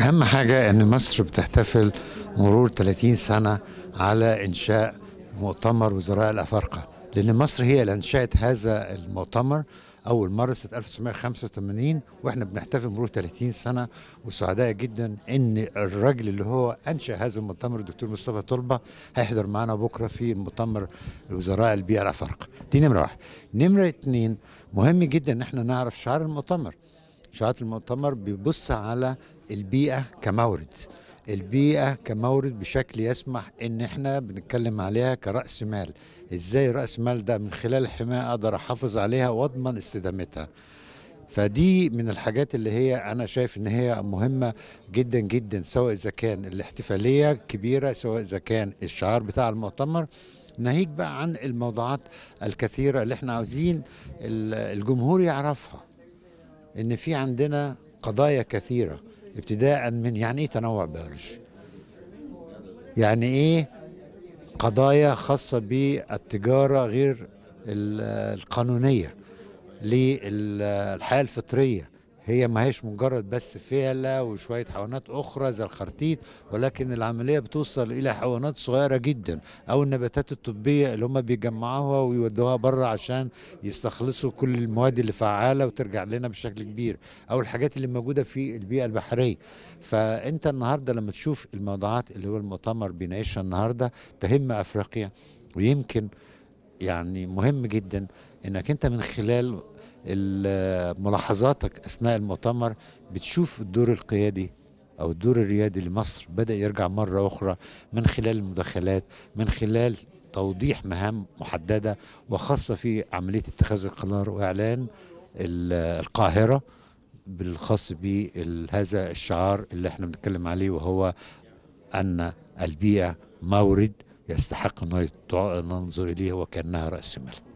أهم حاجة أن مصر بتحتفل مرور 30 سنة على إنشاء مؤتمر وزراء الأفارقة لأن مصر هي اللي أنشأت هذا المؤتمر أول مرة سنة 1985 وإحنا بنحتفل مرور 30 سنة وسعداء جدا إن الراجل اللي هو أنشأ هذا المؤتمر الدكتور مصطفى طلبة هيحضر معنا بكرة في مؤتمر وزراء البيئة الأفارقة دي نمرة واحد نمرة اتنين مهم جدا إن إحنا نعرف شعار المؤتمر شعار المؤتمر بيبص على البيئه كمورد البيئه كمورد بشكل يسمح ان احنا بنتكلم عليها كراس مال ازاي راس مال ده من خلال الحمايه اقدر احافظ عليها واضمن استدامتها فدي من الحاجات اللي هي انا شايف ان هي مهمه جدا جدا سواء اذا كان الاحتفاليه كبيره سواء اذا كان الشعار بتاع المؤتمر ناهيك بقى عن الموضوعات الكثيره اللي احنا عاوزين الجمهور يعرفها ان في عندنا قضايا كثيره ابتداء من يعني ايه تنوع بيولوجي يعني ايه قضايا خاصة بالتجارة غير القانونية للحياة الفطرية هي ما هيش مجرد بس فيلة وشوية حيوانات أخرى زي الخرتيت ولكن العملية بتوصل إلى حيوانات صغيرة جدا أو النباتات الطبية اللي هم بيجمعوها ويودوها بره عشان يستخلصوا كل المواد اللي فعالة وترجع لنا بشكل كبير أو الحاجات اللي موجودة في البيئة البحرية فأنت النهاردة لما تشوف الموضوعات اللي هو المؤتمر بيناقشها النهاردة تهم أفريقيا ويمكن يعني مهم جدا انك انت من خلال ملاحظاتك اثناء المؤتمر بتشوف الدور القيادي او الدور الريادي لمصر بدا يرجع مره اخرى من خلال المداخلات من خلال توضيح مهام محدده وخاصه في عمليه اتخاذ القرار واعلان القاهره بالخاص بهذا الشعار اللي احنا بنتكلم عليه وهو ان البيئه مورد يستحق ان ننظر اليه وكانها راس مال